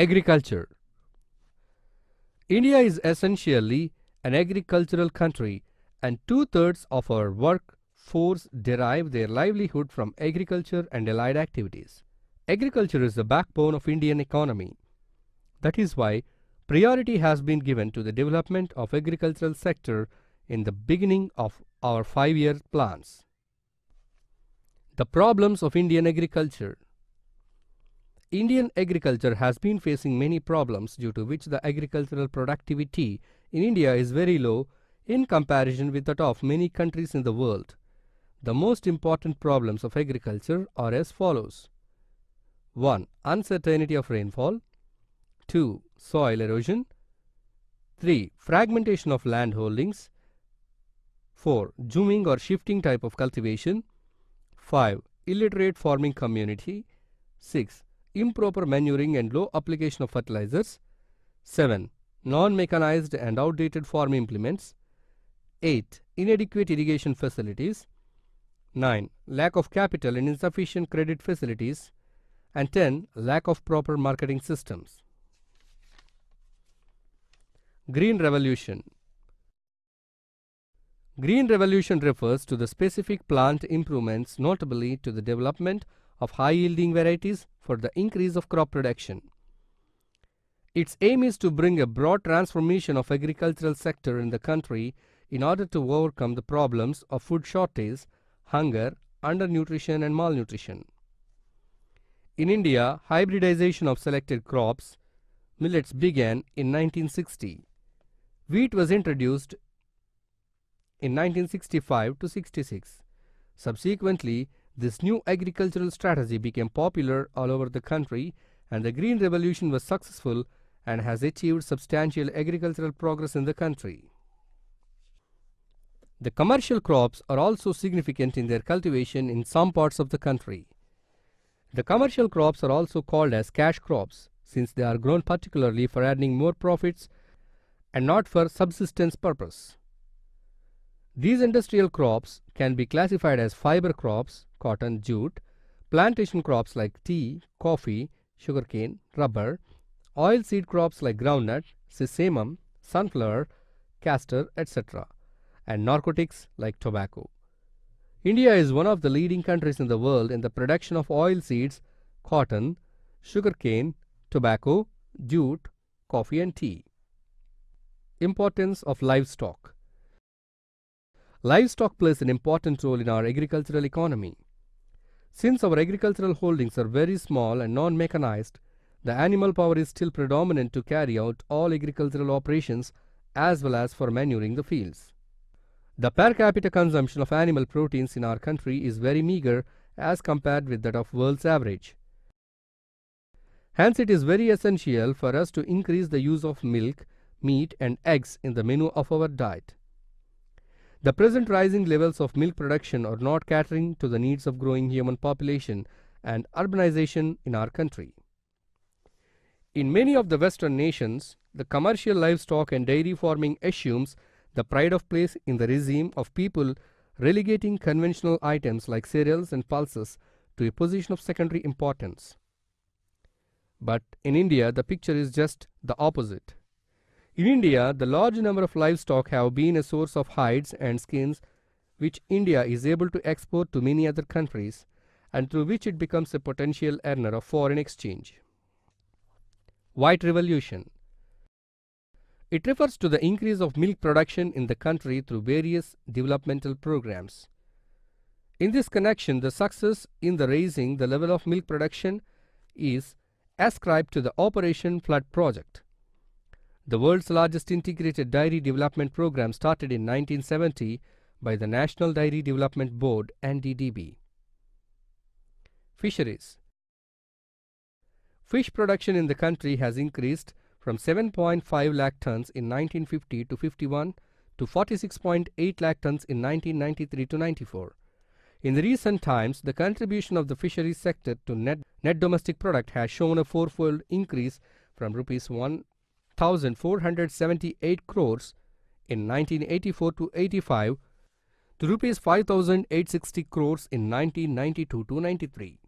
Agriculture India is essentially an agricultural country and two-thirds of our workforce derive their livelihood from agriculture and allied activities. Agriculture is the backbone of Indian economy. That is why priority has been given to the development of agricultural sector in the beginning of our five-year plans. The problems of Indian agriculture Indian agriculture has been facing many problems due to which the agricultural productivity in India is very low in comparison with that of many countries in the world. The most important problems of agriculture are as follows. 1. Uncertainty of rainfall 2. Soil erosion 3. Fragmentation of land holdings 4. Zooming or shifting type of cultivation 5. Illiterate farming community 6 improper manuring and low application of fertilizers. 7. Non-mechanized and outdated farm implements. 8. Inadequate irrigation facilities. 9. Lack of capital and insufficient credit facilities. And 10. Lack of proper marketing systems. Green Revolution Green Revolution refers to the specific plant improvements notably to the development of high-yielding varieties for the increase of crop production. Its aim is to bring a broad transformation of agricultural sector in the country in order to overcome the problems of food shortage, hunger, undernutrition and malnutrition. In India, hybridization of selected crops, millets began in 1960. Wheat was introduced in 1965 to 66. Subsequently, this new agricultural strategy became popular all over the country and the Green Revolution was successful and has achieved substantial agricultural progress in the country. The commercial crops are also significant in their cultivation in some parts of the country. The commercial crops are also called as cash crops since they are grown particularly for earning more profits and not for subsistence purpose. These industrial crops can be classified as fiber crops, cotton, jute, plantation crops like tea, coffee, sugarcane, rubber, oilseed crops like groundnut, sesamum, sunflower, castor, etc., and narcotics like tobacco. India is one of the leading countries in the world in the production of oilseeds, cotton, sugarcane, tobacco, jute, coffee and tea. Importance of livestock livestock plays an important role in our agricultural economy. Since our agricultural holdings are very small and non-mechanized, the animal power is still predominant to carry out all agricultural operations as well as for manuring the fields. The per capita consumption of animal proteins in our country is very meager as compared with that of world's average. Hence, it is very essential for us to increase the use of milk, meat and eggs in the menu of our diet. The present rising levels of milk production are not catering to the needs of growing human population and urbanization in our country. In many of the Western nations, the commercial livestock and dairy farming assumes the pride of place in the regime of people relegating conventional items like cereals and pulses to a position of secondary importance. But in India, the picture is just the opposite. In India, the large number of livestock have been a source of hides and skins which India is able to export to many other countries and through which it becomes a potential earner of foreign exchange. White Revolution It refers to the increase of milk production in the country through various developmental programs. In this connection, the success in the raising the level of milk production is ascribed to the Operation Flood project. The world's largest integrated dairy development program started in 1970 by the National Dairy Development Board NDDB. Fisheries Fish production in the country has increased from 7.5 lakh tons in 1950 to 51 to 46.8 lakh tons in 1993 to 94. In the recent times, the contribution of the fisheries sector to net, net domestic product has shown a fourfold increase from rupees 1 5,478 crores in 1984 to 85 to rupees 5,860 crores in 1992 to 93.